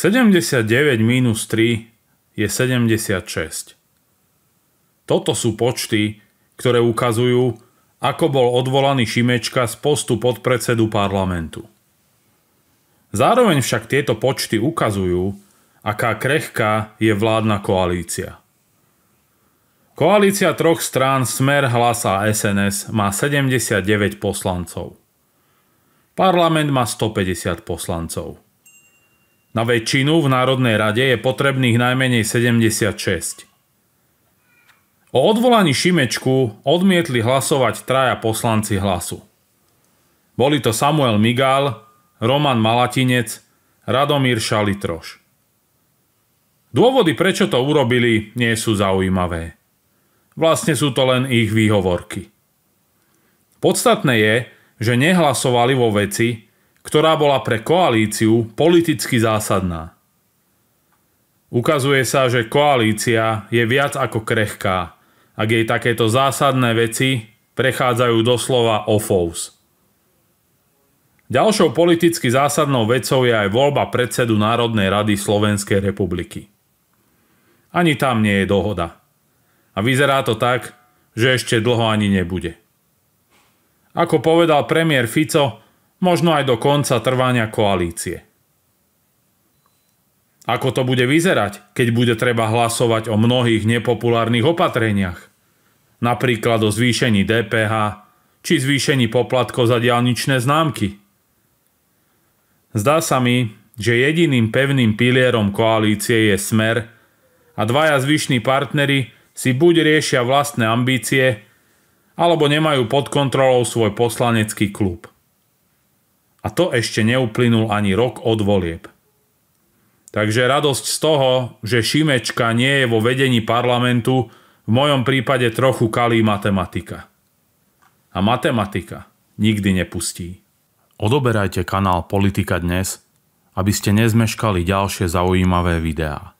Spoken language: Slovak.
79 minus 3 je 76. Toto sú počty, ktoré ukazujú, ako bol odvolaný Šimečka z postu podpredsedu parlamentu. Zároveň však tieto počty ukazujú, aká krehká je vládna koalícia. Koalícia troch strán Smer, Hlas a SNS má 79 poslancov. Parlament má 150 poslancov. Na väčšinu v Národnej rade je potrebných najmenej 76. O odvolaní Šimečku odmietli hlasovať traja poslanci hlasu. Boli to Samuel Migál, Roman Malatinec, Radomír Šalitroš. Dôvody, prečo to urobili, nie sú zaujímavé. Vlastne sú to len ich výhovorky. Podstatné je, že nehlasovali vo veci, ktorá bola pre koalíciu politicky zásadná. Ukazuje sa, že koalícia je viac ako krehká, ak jej takéto zásadné veci prechádzajú doslova ofous. Ďalšou politicky zásadnou vecou je aj voľba predsedu Národnej rady Slovenskej republiky. Ani tam nie je dohoda. A vyzerá to tak, že ešte dlho ani nebude. Ako povedal premiér Fico, možno aj do konca trvania koalície. Ako to bude vyzerať, keď bude treba hlasovať o mnohých nepopulárnych opatreniach? Napríklad o zvýšení DPH či zvýšení poplatkov za diálničné známky. Zdá sa mi, že jediným pevným pilierom koalície je smer a dvaja zvyšní partnery si buď riešia vlastné ambície, alebo nemajú pod kontrolou svoj poslanecký klub. A to ešte neuplynul ani rok od volieb. Takže radosť z toho, že Šimečka nie je vo vedení parlamentu, v mojom prípade trochu kalí matematika. A matematika nikdy nepustí. Odoberajte kanál Politika dnes, aby ste nezmeškali ďalšie zaujímavé videá.